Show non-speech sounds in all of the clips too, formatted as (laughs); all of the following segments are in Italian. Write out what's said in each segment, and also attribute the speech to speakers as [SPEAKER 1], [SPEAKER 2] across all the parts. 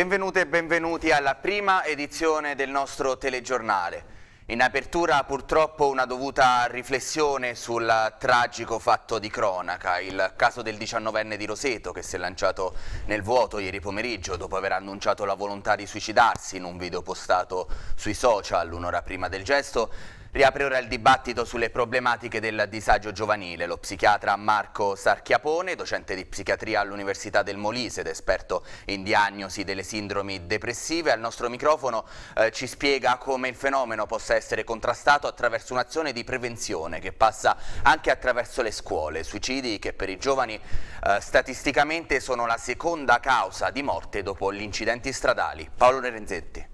[SPEAKER 1] Benvenute e benvenuti alla prima edizione del nostro telegiornale. In apertura purtroppo una dovuta riflessione sul tragico fatto di cronaca, il caso del 19enne di Roseto che si è lanciato nel vuoto ieri pomeriggio dopo aver annunciato la volontà di suicidarsi in un video postato sui social un'ora prima del gesto Riapre ora il dibattito sulle problematiche del disagio giovanile. Lo psichiatra Marco Sarchiapone, docente di psichiatria all'Università del Molise ed esperto in diagnosi delle sindromi depressive, al nostro microfono eh, ci spiega come il fenomeno possa essere contrastato attraverso un'azione di prevenzione che passa anche attraverso le scuole. Suicidi che per i giovani eh, statisticamente sono la seconda causa di morte dopo gli incidenti stradali. Paolo Lorenzetti.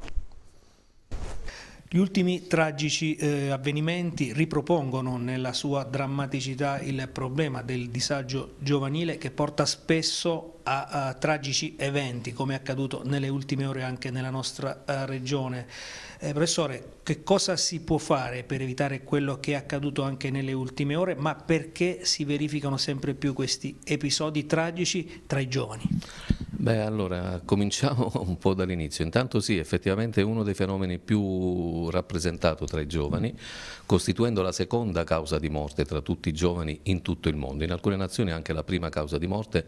[SPEAKER 2] Gli ultimi tragici eh, avvenimenti ripropongono nella sua drammaticità il problema del disagio giovanile che porta spesso a, a tragici eventi come è accaduto nelle ultime ore anche nella nostra eh, regione. Eh, professore, che cosa si può fare per evitare quello che è accaduto anche nelle ultime ore, ma perché si verificano sempre più questi episodi tragici tra i giovani?
[SPEAKER 3] Beh, allora cominciamo (laughs) un po' dall'inizio. Intanto sì, effettivamente è uno dei fenomeni più rappresentato tra i giovani, costituendo la seconda causa di morte tra tutti i giovani in tutto il mondo. In alcune nazioni anche la prima causa di morte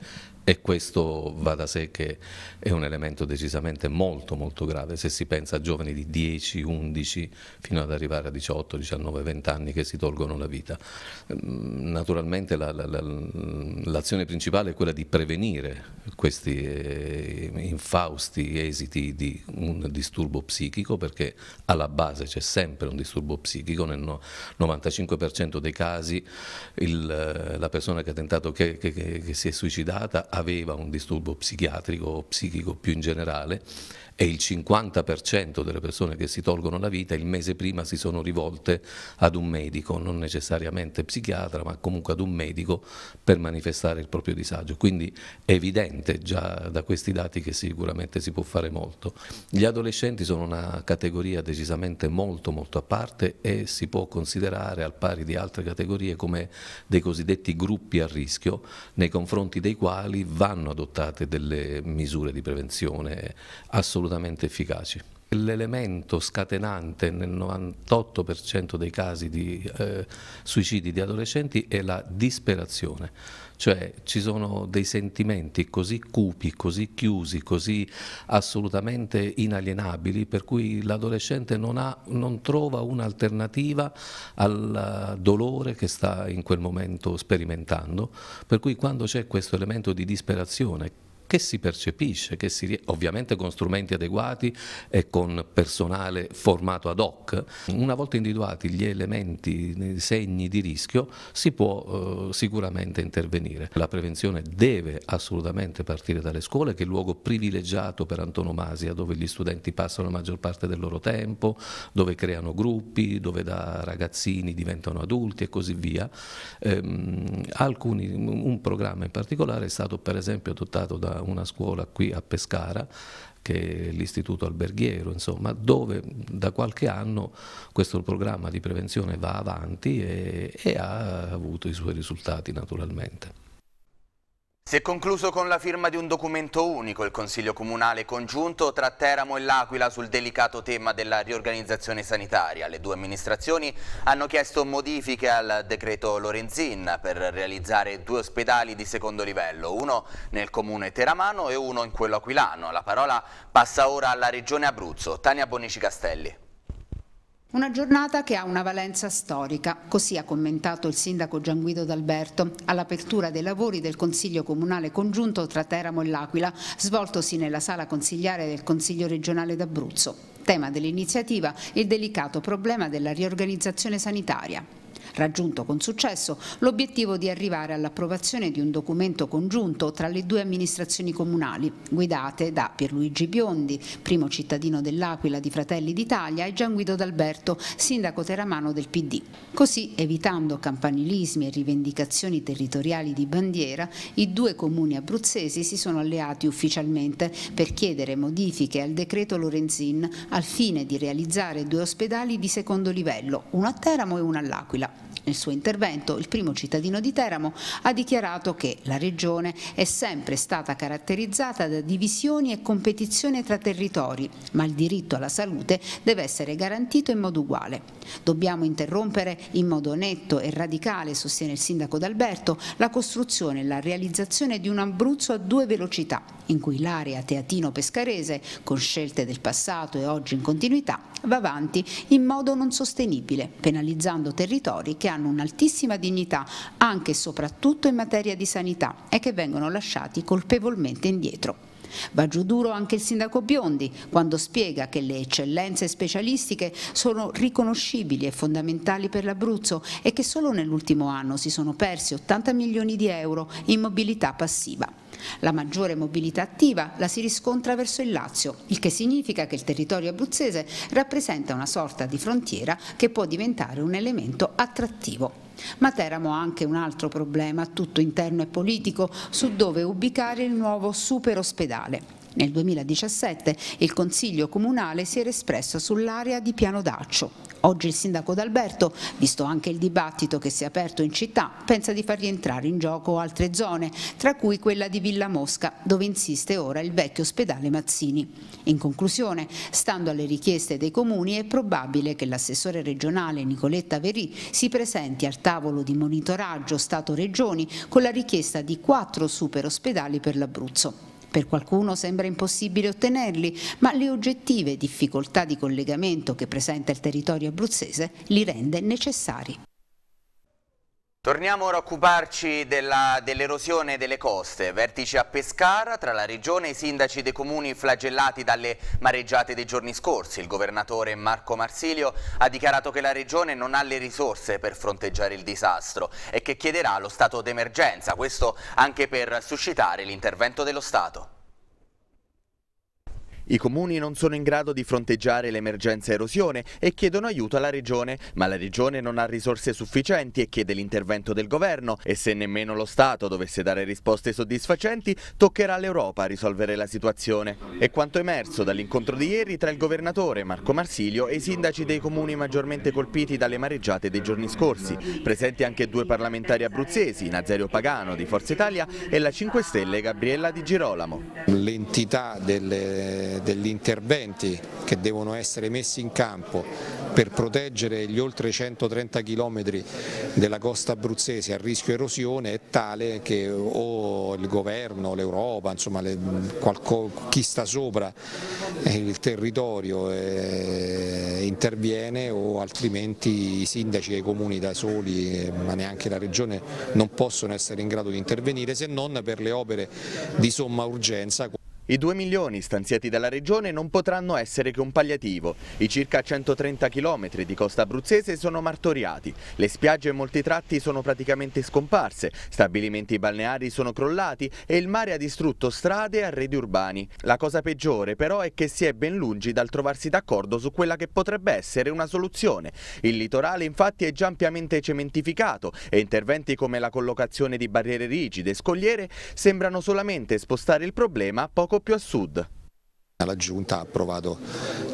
[SPEAKER 3] e questo va da sé che è un elemento decisamente molto molto grave se si pensa a giovani di 10, 11 fino ad arrivare a 18, 19, 20 anni che si tolgono la vita. Naturalmente l'azione la, la, la, principale è quella di prevenire questi eh, infausti esiti di un disturbo psichico, perché alla base c'è sempre un disturbo psichico, nel 95% dei casi il, eh, la persona che ha tentato che, che, che si è suicidata aveva un disturbo psichiatrico o psichico più in generale e il 50% delle persone che si tolgono la vita il mese prima si sono rivolte ad un medico, non necessariamente psichiatra, ma comunque ad un medico per manifestare il proprio disagio. Quindi è evidente già da questi dati che sicuramente si può fare molto. Gli adolescenti sono una categoria decisamente molto molto a parte e si può considerare al pari di altre categorie come dei cosiddetti gruppi a rischio nei confronti dei quali vanno adottate delle misure di prevenzione assolutamente efficaci. L'elemento scatenante nel 98% dei casi di eh, suicidi di adolescenti è la disperazione cioè ci sono dei sentimenti così cupi, così chiusi, così assolutamente inalienabili per cui l'adolescente non, ha, non trova un'alternativa al dolore che sta in quel momento sperimentando, per cui quando c'è questo elemento di disperazione che si percepisce, che si, ovviamente con strumenti adeguati e con personale formato ad hoc. Una volta individuati gli elementi, i segni di rischio, si può eh, sicuramente intervenire. La prevenzione deve assolutamente partire dalle scuole, che è il luogo privilegiato per antonomasia, dove gli studenti passano la maggior parte del loro tempo, dove creano gruppi, dove da ragazzini diventano adulti e così via. Eh, alcuni, un programma in particolare è stato per esempio adottato da una scuola qui a Pescara che è l'istituto alberghiero, insomma, dove da qualche anno questo programma di prevenzione va avanti e, e ha avuto i suoi risultati naturalmente.
[SPEAKER 1] Si è concluso con la firma di un documento unico il Consiglio Comunale congiunto tra Teramo e L'Aquila sul delicato tema della riorganizzazione sanitaria. Le due amministrazioni hanno chiesto modifiche al decreto Lorenzin per realizzare due ospedali di secondo livello, uno nel comune teramano e uno in quello aquilano. La parola passa ora alla regione Abruzzo. Tania Bonici Castelli.
[SPEAKER 4] Una giornata che ha una valenza storica, così ha commentato il sindaco Gian Guido D'Alberto all'apertura dei lavori del Consiglio Comunale Congiunto tra Teramo e L'Aquila, svoltosi nella sala consigliare del Consiglio regionale d'Abruzzo. Tema dell'iniziativa il delicato problema della riorganizzazione sanitaria raggiunto con successo l'obiettivo di arrivare all'approvazione di un documento congiunto tra le due amministrazioni comunali, guidate da Pierluigi Biondi, primo cittadino dell'Aquila di Fratelli d'Italia, e Gian Guido D'Alberto, sindaco teramano del PD. Così, evitando campanilismi e rivendicazioni territoriali di bandiera, i due comuni abruzzesi si sono alleati ufficialmente per chiedere modifiche al decreto Lorenzin al fine di realizzare due ospedali di secondo livello, uno a Teramo e uno all'Aquila. Nel suo intervento il primo cittadino di Teramo ha dichiarato che la regione è sempre stata caratterizzata da divisioni e competizione tra territori, ma il diritto alla salute deve essere garantito in modo uguale. Dobbiamo interrompere in modo netto e radicale, sostiene il sindaco D'Alberto, la costruzione e la realizzazione di un Abruzzo a due velocità, in cui l'area teatino-pescarese, con scelte del passato e oggi in continuità, va avanti in modo non sostenibile, penalizzando territori che hanno hanno un'altissima dignità anche e soprattutto in materia di sanità e che vengono lasciati colpevolmente indietro. Va giù duro anche il sindaco Biondi quando spiega che le eccellenze specialistiche sono riconoscibili e fondamentali per l'Abruzzo e che solo nell'ultimo anno si sono persi 80 milioni di euro in mobilità passiva. La maggiore mobilità attiva la si riscontra verso il Lazio, il che significa che il territorio abruzzese rappresenta una sorta di frontiera che può diventare un elemento attrattivo. Ma Teramo ha anche un altro problema, tutto interno e politico, su dove ubicare il nuovo super ospedale. Nel 2017 il Consiglio Comunale si era espresso sull'area di Piano Daccio. Oggi il Sindaco D'Alberto, visto anche il dibattito che si è aperto in città, pensa di far rientrare in gioco altre zone, tra cui quella di Villa Mosca, dove insiste ora il vecchio ospedale Mazzini. In conclusione, stando alle richieste dei comuni, è probabile che l'assessore regionale Nicoletta Verì si presenti al tavolo di monitoraggio Stato-Regioni con la richiesta di quattro super ospedali per l'Abruzzo. Per qualcuno sembra impossibile ottenerli, ma le oggettive difficoltà di collegamento che presenta il territorio abruzzese li rende necessari.
[SPEAKER 1] Torniamo ora a occuparci dell'erosione dell delle coste. Vertice a Pescara tra la regione e i sindaci dei comuni flagellati dalle mareggiate dei giorni scorsi. Il governatore Marco Marsilio ha dichiarato che la regione non ha le risorse per fronteggiare il disastro e che chiederà lo stato d'emergenza, questo anche per suscitare l'intervento dello Stato. I comuni non sono in grado di fronteggiare l'emergenza erosione e chiedono aiuto alla regione, ma la regione non ha risorse sufficienti e chiede l'intervento del governo e se nemmeno lo Stato dovesse dare risposte soddisfacenti, toccherà all'Europa risolvere la situazione. È quanto emerso dall'incontro di ieri tra il governatore Marco Marsilio e i sindaci dei comuni maggiormente colpiti dalle mareggiate dei giorni scorsi, presenti anche due parlamentari abruzzesi, Nazario
[SPEAKER 5] Pagano di Forza Italia e la 5 Stelle Gabriella Di Girolamo. L'entità delle degli interventi che devono essere messi in campo per proteggere gli oltre 130 km della costa abruzzese a rischio erosione è tale che o il governo, l'Europa, insomma le, qualco, chi sta sopra eh, il territorio eh, interviene o altrimenti i sindaci e i comuni da soli, eh, ma neanche la regione, non possono essere in grado di intervenire se non per le opere di somma urgenza. I 2 milioni
[SPEAKER 1] stanziati dalla Regione non potranno essere che un palliativo. I circa 130 km di costa abruzzese sono martoriati, le spiagge e molti tratti sono praticamente scomparse, stabilimenti balneari sono crollati e il mare ha distrutto strade e arredi urbani. La cosa peggiore però è che si è ben lungi dal trovarsi d'accordo su quella che potrebbe essere una soluzione. Il litorale infatti è già ampiamente cementificato e interventi come la collocazione di barriere rigide e scogliere sembrano solamente spostare il problema poco po' più a sud.
[SPEAKER 5] La Giunta ha approvato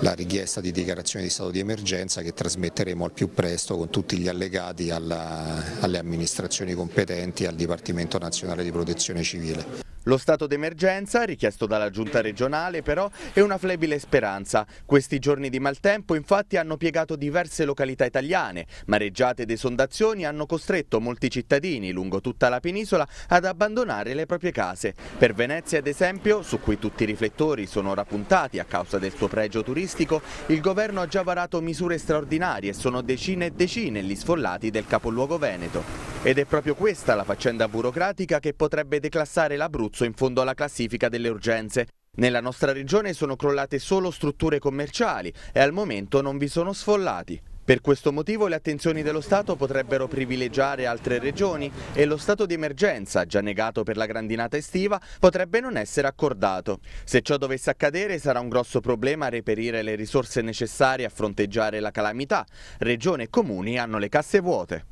[SPEAKER 5] la richiesta di dichiarazione di stato di emergenza che trasmetteremo al più presto con tutti gli allegati alla, alle amministrazioni competenti e al Dipartimento Nazionale di Protezione Civile.
[SPEAKER 1] Lo stato d'emergenza, richiesto dalla giunta regionale, però è una flebile speranza. Questi giorni di maltempo infatti hanno piegato diverse località italiane. Mareggiate ed esondazioni hanno costretto molti cittadini lungo tutta la penisola ad abbandonare le proprie case. Per Venezia, ad esempio, su cui tutti i riflettori sono ora puntati a causa del suo pregio turistico, il governo ha già varato misure straordinarie e sono decine e decine gli sfollati del capoluogo veneto. Ed è proprio questa la faccenda burocratica che potrebbe declassare l'Abruzzo Abruzzo, in fondo alla classifica delle urgenze. Nella nostra regione sono crollate solo strutture commerciali e al momento non vi sono sfollati. Per questo motivo le attenzioni dello Stato potrebbero privilegiare altre regioni e lo stato di emergenza, già negato per la grandinata estiva, potrebbe non essere accordato. Se ciò dovesse accadere sarà un grosso problema reperire le risorse necessarie a fronteggiare la calamità. Regione e comuni hanno le casse vuote.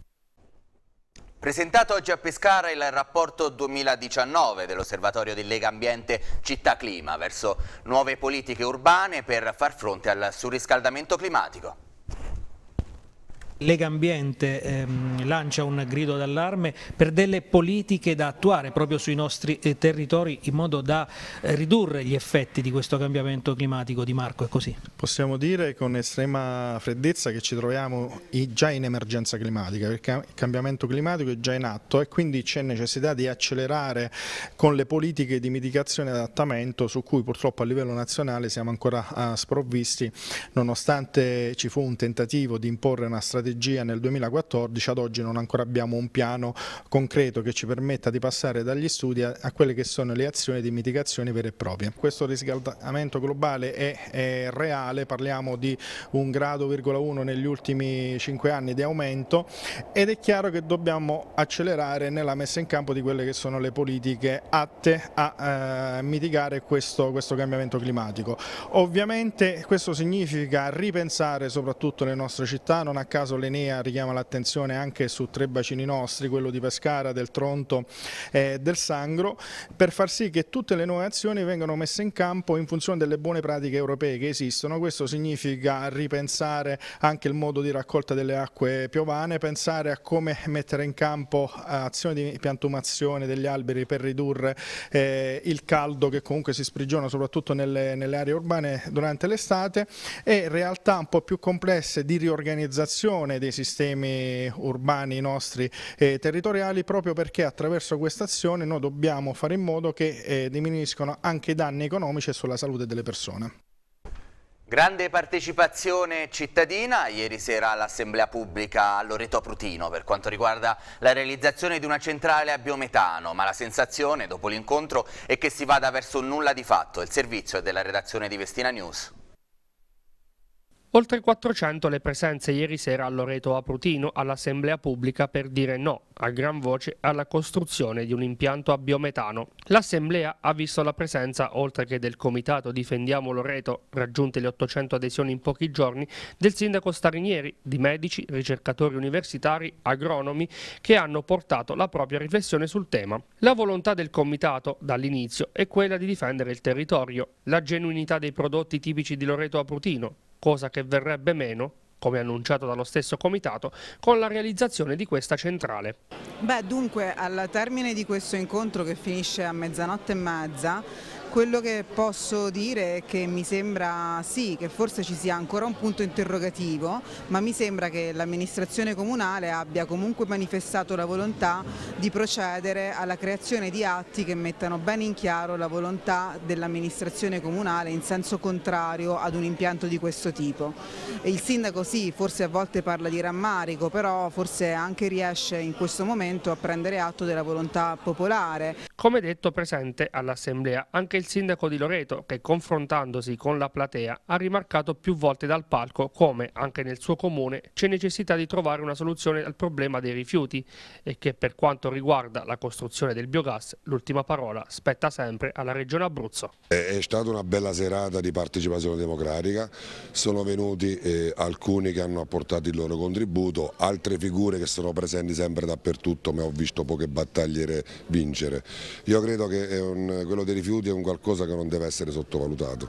[SPEAKER 1] Presentato oggi a Pescara il rapporto 2019 dell'Osservatorio di Lega Ambiente Città Clima verso nuove politiche urbane per far fronte al surriscaldamento climatico.
[SPEAKER 2] Lega Ambiente ehm, lancia un grido d'allarme per delle politiche da attuare proprio sui nostri eh, territori in modo da eh, ridurre gli effetti di questo
[SPEAKER 6] cambiamento climatico. Di Marco è così? Possiamo dire con estrema freddezza che ci troviamo già in emergenza climatica perché il cambiamento climatico è già in atto e quindi c'è necessità di accelerare con le politiche di mitigazione e adattamento su cui purtroppo a livello nazionale siamo ancora ah, sprovvisti nonostante ci fu un tentativo di imporre una strategia strategia nel 2014, ad oggi non ancora abbiamo un piano concreto che ci permetta di passare dagli studi a, a quelle che sono le azioni di mitigazione vere e proprie. Questo riscaldamento globale è, è reale, parliamo di un grado negli ultimi 5 anni di aumento ed è chiaro che dobbiamo accelerare nella messa in campo di quelle che sono le politiche atte a eh, mitigare questo, questo cambiamento climatico. Ovviamente questo significa ripensare soprattutto le nostre città, non a caso l'Enea richiama l'attenzione anche su tre bacini nostri, quello di Pescara, del Tronto e del Sangro, per far sì che tutte le nuove azioni vengano messe in campo in funzione delle buone pratiche europee che esistono. Questo significa ripensare anche il modo di raccolta delle acque piovane, pensare a come mettere in campo azioni di piantumazione degli alberi per ridurre eh, il caldo che comunque si sprigiona soprattutto nelle, nelle aree urbane durante l'estate e realtà un po' più complesse di riorganizzazione rivoluzione dei sistemi urbani nostri e eh, territoriali proprio perché attraverso questa azione noi dobbiamo fare in modo che eh, diminuiscano anche i danni economici e sulla salute delle persone.
[SPEAKER 1] Grande partecipazione cittadina ieri sera all'Assemblea Pubblica a Loreto Prutino per quanto riguarda la realizzazione di una centrale a biometano, ma la sensazione dopo l'incontro è che si vada verso un nulla di fatto. Il servizio è della redazione di Vestina News.
[SPEAKER 7] Oltre 400 le presenze ieri sera a Loreto Aprutino all'assemblea pubblica per dire no a gran voce alla costruzione di un impianto a biometano. L'assemblea ha visto la presenza, oltre che del comitato Difendiamo Loreto, raggiunte le 800 adesioni in pochi giorni, del sindaco Starinieri, di medici, ricercatori universitari, agronomi, che hanno portato la propria riflessione sul tema. La volontà del comitato, dall'inizio, è quella di difendere il territorio, la genuinità dei prodotti tipici di Loreto Aprutino, cosa che verrebbe meno come annunciato dallo stesso comitato, con la realizzazione di questa centrale.
[SPEAKER 4] Beh, dunque, al termine di questo incontro che finisce a mezzanotte e mezza, quello che posso dire è che mi sembra sì che forse ci sia ancora un punto interrogativo, ma mi sembra che l'amministrazione comunale abbia comunque manifestato la volontà di procedere alla creazione di atti che mettano ben in chiaro la volontà dell'amministrazione comunale in senso contrario ad un impianto di questo tipo. Il sindaco sì, forse a volte parla di rammarico, però forse anche riesce in questo momento a prendere atto della volontà popolare.
[SPEAKER 7] Come detto presente all'assemblea anche il sindaco di Loreto che confrontandosi con la platea ha rimarcato più volte dal palco come anche nel suo comune c'è necessità di trovare una soluzione al problema dei rifiuti e che per quanto riguarda la costruzione del biogas l'ultima parola spetta sempre alla regione Abruzzo.
[SPEAKER 8] È stata una bella serata di partecipazione democratica, sono venuti eh, alcuni che hanno apportato il loro contributo, altre figure che sono presenti sempre dappertutto ma ho visto poche battaglie vincere. Io credo che un, quello dei rifiuti è un qualcosa che non deve essere sottovalutato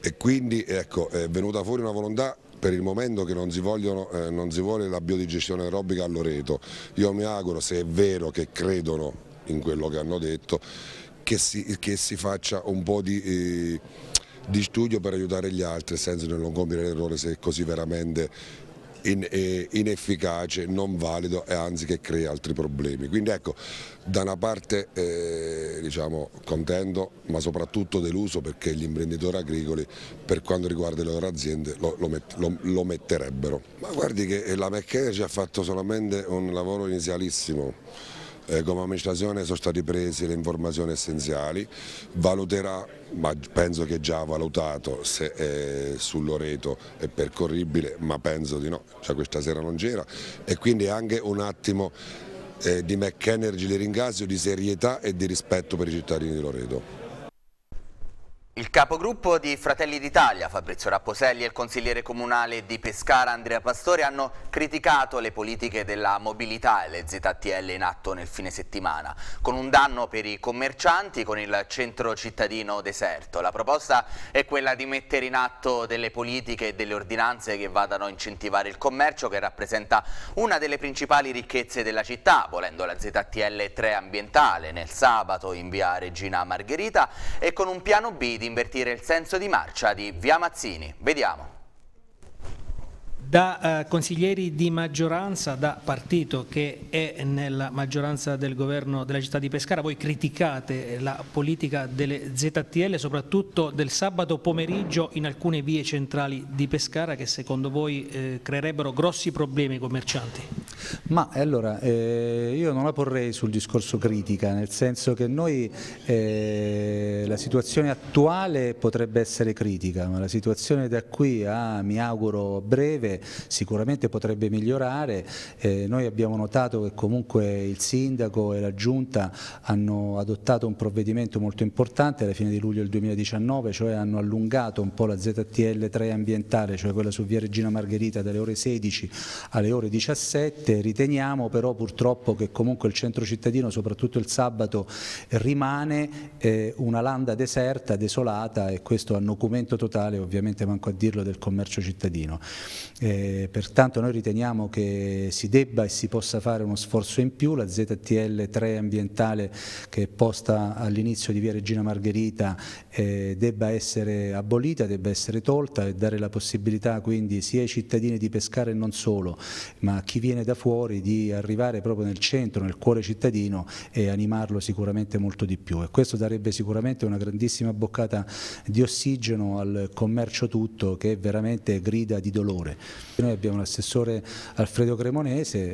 [SPEAKER 8] e quindi ecco, è venuta fuori una volontà per il momento che non si, vogliono, eh, non si vuole la biodigestione aerobica a Loreto. Io mi auguro, se è vero che credono in quello che hanno detto, che si, che si faccia un po' di... Eh, di studio per aiutare gli altri, nel senso di non compiere l'errore se così veramente eh, inefficace, non valido e anzi che crea altri problemi. Quindi ecco, da una parte eh, diciamo, contento ma soprattutto deluso perché gli imprenditori agricoli per quanto riguarda le loro aziende lo, lo, met, lo, lo metterebbero. Ma guardi che la Meccanica ci ha fatto solamente un lavoro inizialissimo eh, come amministrazione sono state prese le informazioni essenziali, valuterà, ma penso che già ha valutato se eh, su Loreto è percorribile, ma penso di no, cioè questa sera non c'era e quindi anche un attimo eh, di McEnergy, li ringrazio, di serietà e di rispetto per i cittadini di Loreto.
[SPEAKER 1] Il capogruppo di Fratelli d'Italia, Fabrizio Rapposelli e il consigliere comunale di Pescara, Andrea Pastore, hanno criticato le politiche della mobilità e le ZTL in atto nel fine settimana, con un danno per i commercianti con il centro cittadino deserto. La proposta è quella di mettere in atto delle politiche e delle ordinanze che vadano a incentivare il commercio, che rappresenta una delle principali ricchezze della città, volendo la ZTL 3 ambientale nel sabato in via Regina Margherita e con un piano B di invertire il senso di marcia di Via Mazzini. Vediamo
[SPEAKER 2] da eh, consiglieri di maggioranza, da partito che è nella maggioranza del governo della città di Pescara, voi criticate la politica delle ZTL, soprattutto del sabato pomeriggio in alcune vie centrali di Pescara che secondo voi eh, creerebbero grossi problemi ai commercianti?
[SPEAKER 9] Ma eh, allora, eh, io non la porrei sul discorso critica, nel senso che noi eh, la situazione attuale potrebbe essere critica, ma la situazione da qui a, mi auguro, breve sicuramente potrebbe migliorare. Eh, noi abbiamo notato che comunque il sindaco e la giunta hanno adottato un provvedimento molto importante alla fine di luglio del 2019, cioè hanno allungato un po' la ZTL 3 ambientale, cioè quella su via Regina Margherita dalle ore 16 alle ore 17. Riteniamo però purtroppo che comunque il centro cittadino, soprattutto il sabato, rimane eh, una landa deserta, desolata e questo a nocumento totale, ovviamente manco a dirlo, del commercio cittadino. Eh, pertanto noi riteniamo che si debba e si possa fare uno sforzo in più, la ZTL 3 ambientale che è posta all'inizio di via Regina Margherita eh, debba essere abolita, debba essere tolta e dare la possibilità quindi sia ai cittadini di pescare e non solo, ma a chi viene da fuori di arrivare proprio nel centro, nel cuore cittadino e animarlo sicuramente molto di più e questo darebbe sicuramente una grandissima boccata di ossigeno al commercio tutto che veramente grida di dolore. Noi abbiamo l'assessore Alfredo Cremonese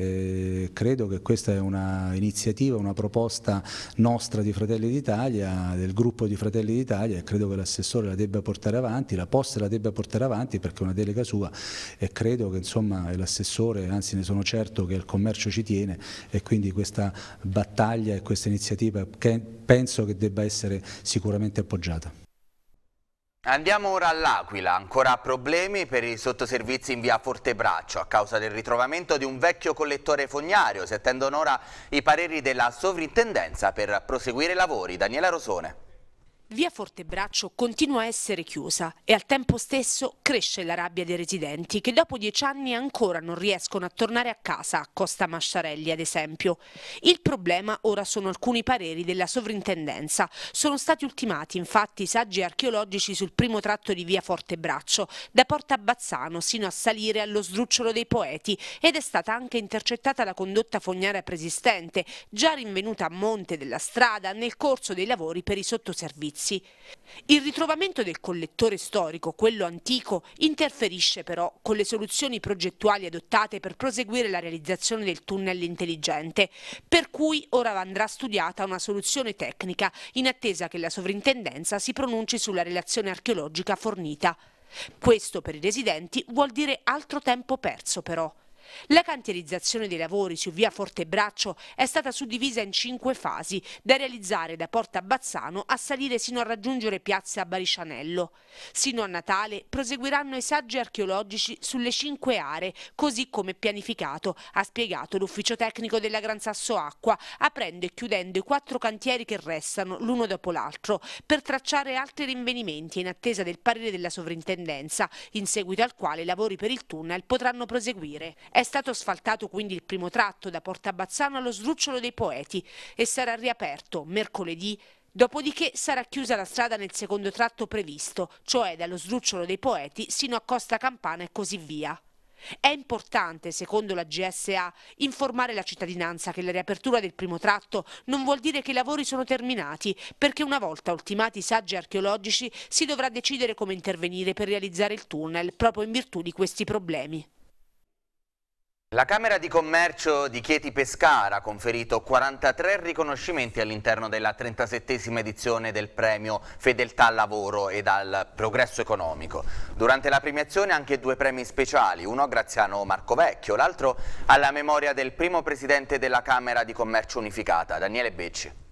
[SPEAKER 9] e credo che questa è un'iniziativa, una proposta nostra di Fratelli d'Italia, del gruppo di Fratelli d'Italia e credo che l'assessore la debba portare avanti, la posta la debba portare avanti perché è una delega sua e credo che l'assessore, anzi ne sono certo che il commercio ci tiene e quindi questa battaglia e questa iniziativa che penso che debba essere sicuramente appoggiata.
[SPEAKER 1] Andiamo ora all'Aquila, ancora problemi per i sottoservizi in via Fortebraccio a causa del ritrovamento di un vecchio collettore fognario, si attendono ora i pareri della sovrintendenza per proseguire i lavori. Daniela Rosone.
[SPEAKER 10] Via Fortebraccio continua a essere chiusa e al tempo stesso cresce la rabbia dei residenti che dopo dieci anni ancora non riescono a tornare a casa, a Costa Masciarelli ad esempio. Il problema ora sono alcuni pareri della sovrintendenza. Sono stati ultimati infatti saggi archeologici sul primo tratto di via Fortebraccio, da Porta Bazzano sino a salire allo sdrucciolo dei poeti ed è stata anche intercettata la condotta fognaria preesistente, già rinvenuta a monte della strada nel corso dei lavori per i sottoservizi servizi. Il ritrovamento del collettore storico, quello antico, interferisce però con le soluzioni progettuali adottate per proseguire la realizzazione del tunnel intelligente, per cui ora andrà studiata una soluzione tecnica in attesa che la sovrintendenza si pronunci sulla relazione archeologica fornita. Questo per i residenti vuol dire altro tempo perso però. La cantierizzazione dei lavori su via Fortebraccio è stata suddivisa in cinque fasi, da realizzare da Porta Bazzano a salire sino a raggiungere piazza Bariscianello. Sino a Natale proseguiranno i saggi archeologici sulle cinque aree, così come pianificato, ha spiegato l'ufficio tecnico della Gran Sasso Acqua, aprendo e chiudendo i quattro cantieri che restano l'uno dopo l'altro, per tracciare altri rinvenimenti in attesa del parere della sovrintendenza, in seguito al quale i lavori per il tunnel potranno proseguire. È è stato asfaltato quindi il primo tratto da Porta Bazzano allo sdrucciolo dei Poeti e sarà riaperto mercoledì Dopodiché sarà chiusa la strada nel secondo tratto previsto, cioè dallo sdrucciolo dei poeti sino a Costa Campana e così via. È importante, secondo la GSA, informare la cittadinanza che la riapertura del primo tratto non vuol dire che i lavori sono terminati, perché una volta ultimati i saggi archeologici si dovrà decidere come intervenire per realizzare il tunnel, proprio in virtù di questi problemi.
[SPEAKER 1] La Camera di Commercio di Chieti Pescara ha conferito 43 riconoscimenti all'interno della 37esima edizione del premio Fedeltà al Lavoro e al Progresso Economico. Durante la premiazione anche due premi speciali, uno a Graziano Marco Vecchio, l'altro alla memoria del primo presidente della Camera di Commercio Unificata, Daniele Becci.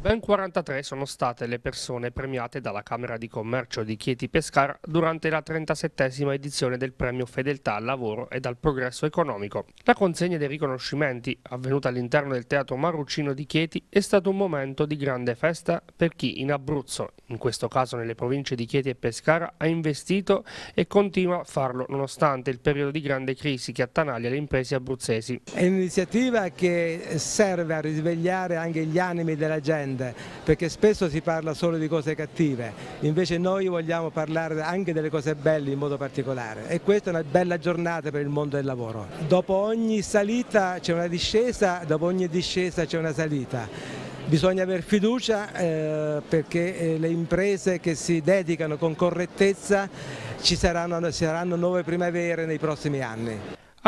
[SPEAKER 7] Ben 43 sono state le persone premiate dalla Camera di Commercio di Chieti Pescara durante la 37esima edizione del Premio Fedeltà al Lavoro e al Progresso Economico. La consegna dei riconoscimenti, avvenuta all'interno del Teatro Marruccino di Chieti, è stato un momento di grande festa per chi in Abruzzo, in questo caso nelle province di Chieti e Pescara, ha investito e continua a farlo nonostante il periodo di grande crisi che attanaglia le imprese abruzzesi.
[SPEAKER 3] È un'iniziativa che serve a risvegliare anche gli animi della gente vicende, perché spesso si parla solo di cose cattive, invece noi vogliamo parlare anche delle cose belle in modo particolare e questa è una bella giornata per il mondo del lavoro. Dopo ogni salita c'è una discesa, dopo ogni discesa c'è una salita. Bisogna avere fiducia eh, perché eh, le imprese che si dedicano con correttezza ci saranno, saranno nuove primavere nei prossimi anni.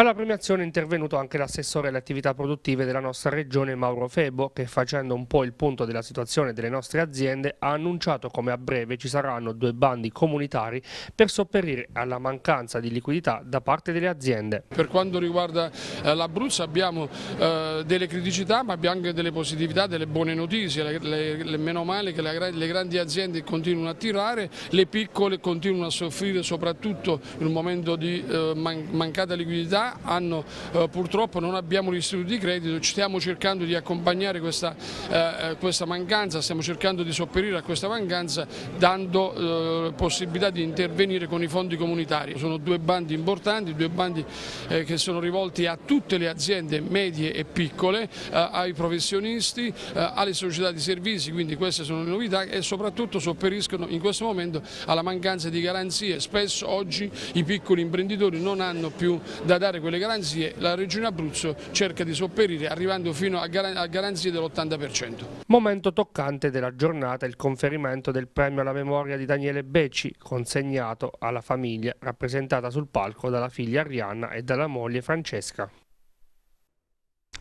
[SPEAKER 7] Alla premiazione è intervenuto anche l'assessore alle attività produttive della nostra regione Mauro Febo che facendo un po' il punto della situazione delle nostre aziende ha annunciato come a breve ci saranno due bandi comunitari per sopperire alla mancanza di liquidità da parte delle aziende. Per quanto riguarda eh, l'Abruzzo abbiamo eh, delle criticità ma abbiamo anche delle positività, delle buone notizie, le, le, meno male che le grandi aziende continuano a tirare, le piccole continuano a soffrire soprattutto in un momento di eh, mancata liquidità hanno, eh, purtroppo non abbiamo l'istituto di credito, stiamo cercando di accompagnare questa, eh, eh, questa mancanza, stiamo cercando di sopperire a questa mancanza dando eh, possibilità di intervenire con i fondi comunitari. Sono due bandi importanti, due bandi eh, che sono rivolti a tutte le aziende medie e piccole, eh, ai professionisti, alle società di servizi, quindi queste sono le novità e soprattutto sopperiscono in questo momento alla mancanza di garanzie. Spesso oggi i piccoli imprenditori non hanno più da dare rispettare quelle garanzie la Regione Abruzzo cerca di sopperire arrivando fino a, garanzie dell'80%. Momento toccante della giornata il conferimento del premio alla memoria di Daniele Becci consegnato alla famiglia rappresentata sul palco dalla figlia Arianna e dalla moglie Francesca.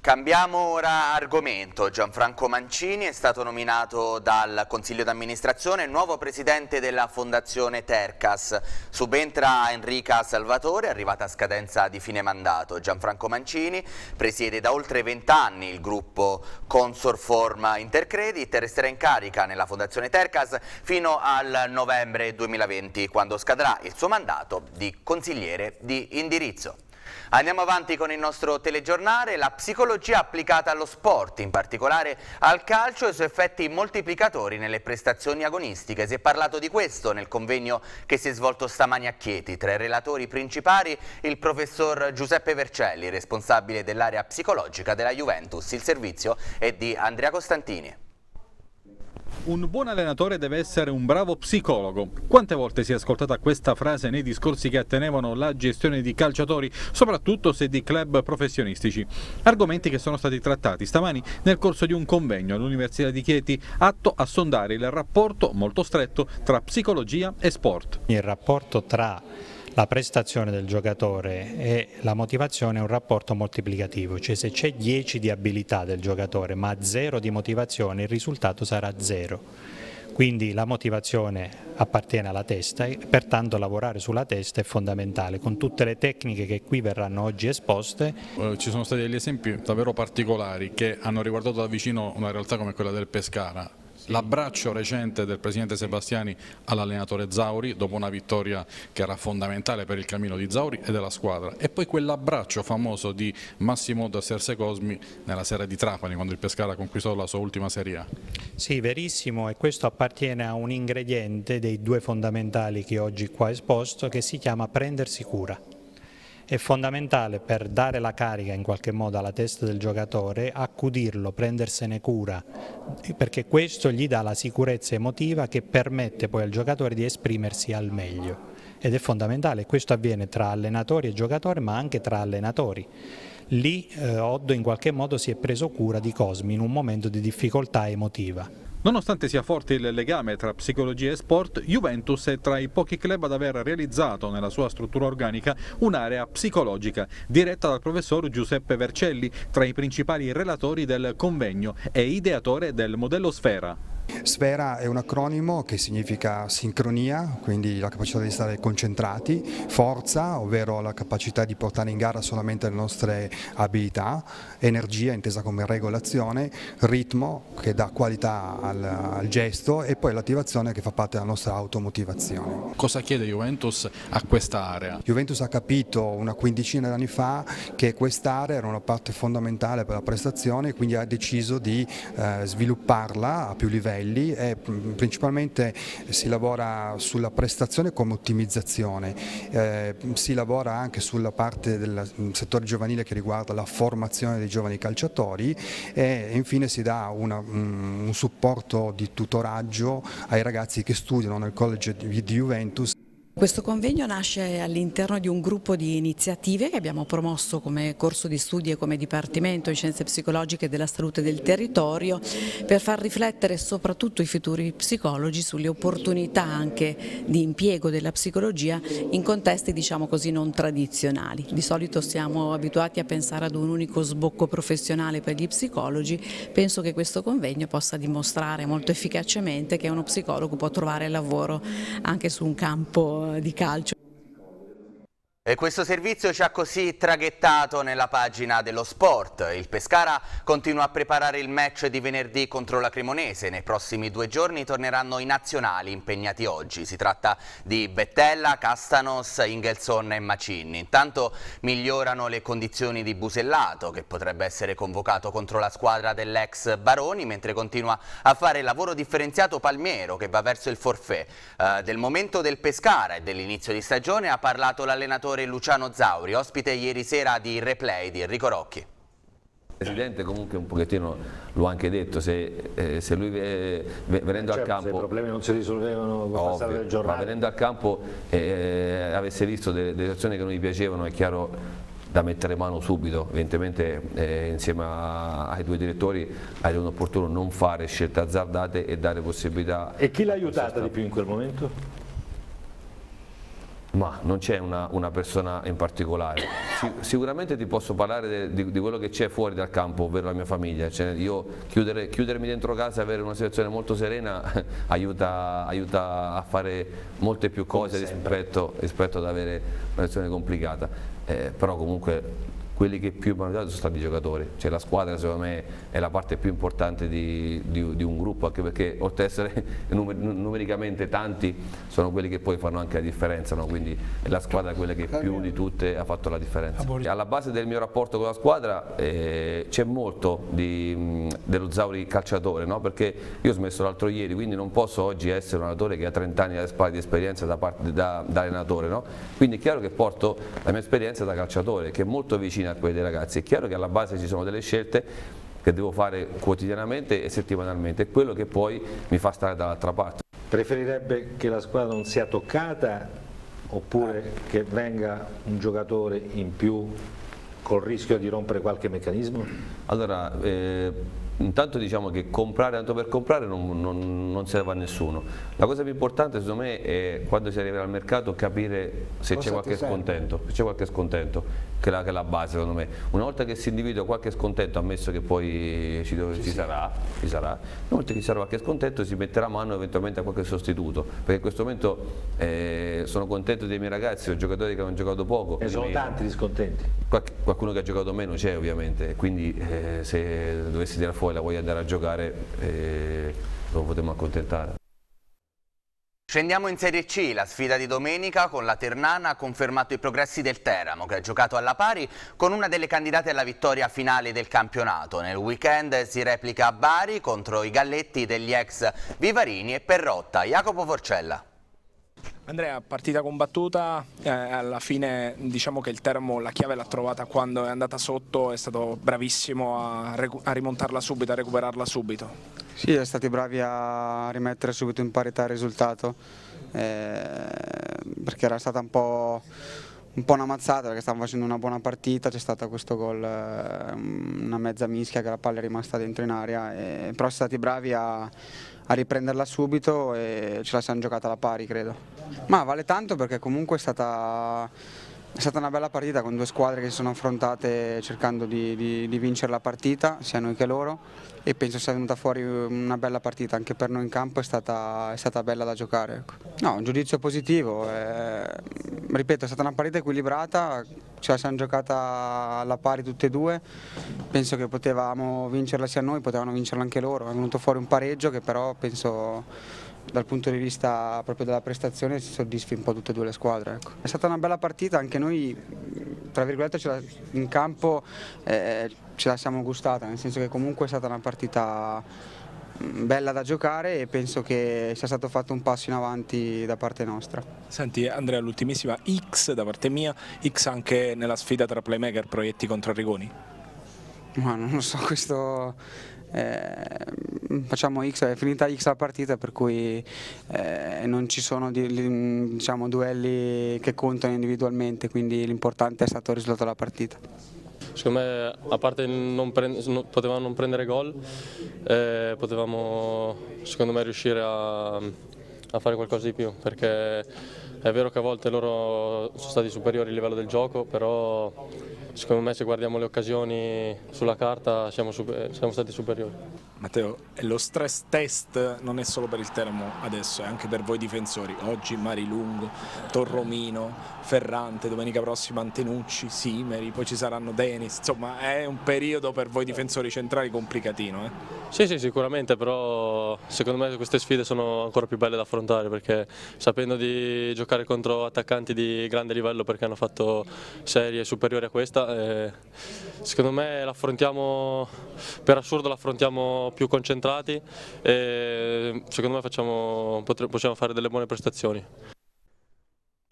[SPEAKER 1] Cambiamo ora argomento. Gianfranco Mancini è stato nominato dal Consiglio d'amministrazione nuovo presidente della Fondazione Tercas. Subentra Enrica Salvatore, arrivata a scadenza di fine mandato. Gianfranco Mancini presiede da oltre vent'anni il gruppo Consorform Intercredit e resterà in carica nella Fondazione Tercas fino al novembre 2020, quando scadrà il suo mandato di consigliere di indirizzo. Andiamo avanti con il nostro telegiornale, la psicologia applicata allo sport, in particolare al calcio e i suoi effetti moltiplicatori nelle prestazioni agonistiche. Si è parlato di questo nel convegno che si è svolto stamani a Chieti. Tra i relatori principali il professor Giuseppe Vercelli, responsabile dell'area psicologica della Juventus. Il servizio è di Andrea Costantini.
[SPEAKER 11] Un buon allenatore deve essere un bravo psicologo. Quante volte si è ascoltata questa frase nei discorsi che attenevano la gestione di calciatori, soprattutto se di club professionistici? Argomenti che sono stati trattati stamani nel corso di un convegno all'Università di Chieti atto a sondare il rapporto molto stretto tra psicologia e sport.
[SPEAKER 5] Il rapporto tra la prestazione del giocatore e la motivazione è un rapporto moltiplicativo, cioè se c'è 10 di abilità del giocatore ma 0 di motivazione il risultato sarà 0. Quindi la motivazione appartiene alla testa e pertanto lavorare sulla testa è fondamentale con tutte le tecniche che qui
[SPEAKER 11] verranno oggi esposte. Eh, ci sono stati degli esempi davvero particolari che hanno riguardato da vicino una realtà come quella del Pescara l'abbraccio recente del presidente Sebastiani all'allenatore Zauri dopo una vittoria che era fondamentale per il cammino di Zauri e della squadra e poi quell'abbraccio famoso di Massimo da Serse Cosmi nella serie di Trapani quando il Pescara conquistò la sua ultima Serie A.
[SPEAKER 5] Sì, verissimo e questo appartiene a un ingrediente dei due fondamentali che oggi qua esposto che si chiama prendersi cura è fondamentale per dare la carica in qualche modo alla testa del giocatore, accudirlo, prendersene cura, perché questo gli dà la sicurezza emotiva che permette poi al giocatore di esprimersi al meglio ed è fondamentale, questo avviene tra allenatori e giocatori ma anche tra allenatori. Lì eh, Oddo in qualche modo si è preso cura di Cosmi in un momento di difficoltà emotiva.
[SPEAKER 11] Nonostante sia forte il legame tra psicologia e sport, Juventus è tra i pochi club ad aver realizzato nella sua struttura organica un'area psicologica diretta dal professor Giuseppe Vercelli, tra i principali relatori del convegno e ideatore del modello Sfera.
[SPEAKER 5] Sfera è un acronimo che significa sincronia, quindi la capacità di stare concentrati, forza, ovvero la capacità di portare in gara solamente le nostre abilità, energia intesa come regolazione, ritmo che dà qualità al, al gesto e poi l'attivazione che fa parte della nostra automotivazione. Cosa chiede Juventus a quest'area? Juventus ha capito una quindicina di anni fa che quest'area era una parte fondamentale per la prestazione e quindi ha deciso di eh, svilupparla a più livelli livelli e eh, principalmente si lavora sulla prestazione come ottimizzazione, eh, si lavora anche sulla parte del settore giovanile che riguarda la formazione dei giovani calciatori e infine si dà una, mm, un supporto di tutoraggio ai ragazzi che studiano nel college di Juventus.
[SPEAKER 4] Questo convegno nasce all'interno di un gruppo di iniziative che abbiamo promosso come corso di studi e come Dipartimento in Scienze Psicologiche della Salute del Territorio per far riflettere soprattutto i futuri psicologi sulle opportunità anche di impiego della psicologia in contesti diciamo così non tradizionali. Di solito siamo abituati a pensare ad un unico sbocco professionale per gli psicologi, penso che questo convegno possa dimostrare molto efficacemente che uno psicologo può trovare lavoro anche su un campo di calcio.
[SPEAKER 1] E questo servizio ci ha così traghettato nella pagina dello sport. Il Pescara continua a preparare il match di venerdì contro la Cremonese. Nei prossimi due giorni torneranno i nazionali impegnati oggi. Si tratta di Bettella, Castanos, Ingelson e Macinni. Intanto migliorano le condizioni di Busellato, che potrebbe essere convocato contro la squadra dell'ex Baroni, mentre continua a fare il lavoro differenziato Palmiero, che va verso il forfè. Eh, del momento del Pescara e dell'inizio di stagione ha parlato l'allenatore senatore Luciano Zauri, ospite ieri sera di Replay di Enrico Rocchi. Il
[SPEAKER 12] Presidente comunque un pochettino lo ha anche detto, se, eh, se lui ve, eh, ve, venendo eh, certo, al campo... Se i problemi non si risolvevano
[SPEAKER 2] con ovvio,
[SPEAKER 1] passare del
[SPEAKER 12] giornale. Ma venendo al campo eh, eh, avesse visto delle, delle azioni che non gli piacevano, è chiaro da mettere mano subito, evidentemente eh, insieme a, ai due direttori era opportuno non fare scelte azzardate e dare possibilità.
[SPEAKER 2] E chi l'ha aiutata di più in quel momento?
[SPEAKER 12] Ma non c'è una, una, persona in particolare. sicuramente ti posso parlare di, di quello che c'è fuori dal campo, ovvero la mia famiglia. Cioè io chiudere, chiudermi dentro casa e avere una situazione molto serena (laughs) aiuta, aiuta, a fare molte più cose rispetto, rispetto, ad avere una situazione complicata. Eh, però comunque quelli che più hanno aiutato sono stati i giocatori, cioè la squadra secondo me è la parte più importante di, di, di un gruppo, anche perché oltre ad essere (laughs) numer numericamente tanti sono quelli che poi fanno anche la differenza, no? quindi è la squadra quella che più di tutte ha fatto la differenza. Alla base del mio rapporto con la squadra eh, c'è molto di, dello Zauri calciatore, no? perché io ho smesso l'altro ieri, quindi non posso oggi essere un allenatore che ha 30 anni alle spalle di esperienza da, parte, da, da allenatore, no? quindi è chiaro che porto la mia esperienza da calciatore, che è molto vicina a quei dei ragazzi. È chiaro che alla base ci sono delle scelte che devo fare quotidianamente e settimanalmente, è quello che poi mi fa stare dall'altra parte.
[SPEAKER 11] Preferirebbe che la squadra
[SPEAKER 2] non sia toccata oppure ah. che venga un giocatore in più
[SPEAKER 12] col rischio di rompere qualche meccanismo? Allora, eh intanto diciamo che comprare tanto per comprare non, non, non serve a nessuno. La cosa più importante secondo me è quando si arriverà al mercato capire se c'è qualche scontento, se c'è qualche scontento, che è, la, che è, la, base secondo me. Una volta che si individua qualche scontento, ammesso che poi ci, dove, ci, ci, sarà, ci sarà, una volta che ci sarà qualche scontento si metterà mano eventualmente a qualche sostituto, perché in questo momento eh, sono contento dei miei ragazzi, ho giocatori che hanno giocato poco. E sono tanti gli scontenti. Qualcuno che ha giocato meno c'è ovviamente, quindi eh, se dovessi tirare fuori poi la vuoi andare a giocare eh, non potremo accontentare.
[SPEAKER 1] Scendiamo in Serie C, la sfida di domenica con la Ternana ha confermato i progressi del Teramo che ha giocato alla pari con una delle candidate alla vittoria finale del campionato. Nel weekend si replica a Bari contro i galletti degli ex Vivarini e Perrotta. Jacopo Forcella.
[SPEAKER 6] Andrea, partita combattuta, eh, alla fine diciamo che il termo la chiave l'ha trovata quando è andata sotto, è stato bravissimo a, a rimontarla subito, a recuperarla subito.
[SPEAKER 13] Sì, è stati bravi a rimettere subito in parità il risultato, eh, perché era stata un po' un po' una mazzata perché stavamo facendo una buona partita, c'è stato questo gol, eh, una mezza mischia che la palla è rimasta dentro in aria, e, eh, però siamo stati bravi a, a riprenderla subito e ce la siamo giocata alla pari credo. Ma vale tanto perché comunque è stata, è stata una bella partita con due squadre che si sono affrontate cercando di, di, di vincere la partita, sia noi che loro, e penso sia venuta fuori una bella partita, anche per noi in campo è stata, è stata bella da giocare. Ecco. No, un giudizio positivo, eh, ripeto è stata una partita equilibrata, ce la siamo giocata alla pari tutte e due, penso che potevamo vincerla sia noi, potevano vincerla anche loro, è venuto fuori un pareggio che però penso dal punto di vista proprio della prestazione si soddisfi un po' tutte e due le squadre. Ecco. È stata una bella partita, anche noi tra virgolette la, in campo eh, ce la siamo gustata, nel senso che comunque è stata una partita mm, bella da giocare e penso che sia stato fatto un passo in avanti da parte
[SPEAKER 6] nostra. Senti Andrea, l'ultimissima X da parte mia, X anche nella sfida tra playmaker proietti contro Arrigoni?
[SPEAKER 13] Ma non lo so, questo eh, facciamo X, è finita X la partita per cui eh, non ci sono diciamo, duelli che contano individualmente, quindi l'importante è stato il risultato della
[SPEAKER 11] partita. Secondo me, a parte non potevamo non prendere gol, eh, potevamo secondo me riuscire a, a fare qualcosa di più perché è vero che a volte loro sono stati superiori a livello del gioco, però secondo me se guardiamo le occasioni sulla carta siamo, super, siamo stati superiori.
[SPEAKER 6] Matteo, lo stress test non è solo per il Teramo adesso, è anche per voi difensori. Oggi Marilungo, Torromino, Ferrante, domenica prossima Antenucci, Simeri, poi ci saranno Denis. Insomma, è un periodo per voi difensori centrali complicatino. Eh? Sì,
[SPEAKER 11] sì, sicuramente, però secondo me queste sfide sono ancora più belle da affrontare perché sapendo di giocare giocare contro attaccanti di grande livello perché hanno fatto serie superiori a questa. secondo me l'affrontiamo, per assurdo l'affrontiamo più concentrati e secondo me facciamo, possiamo fare delle buone prestazioni.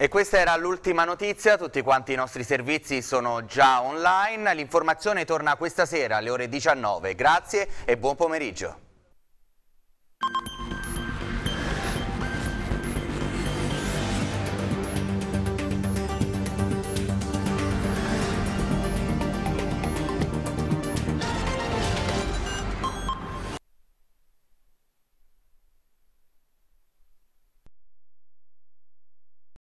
[SPEAKER 1] E questa era l'ultima notizia, tutti quanti i nostri servizi sono già online, l'informazione torna questa sera alle ore 19, grazie e buon pomeriggio.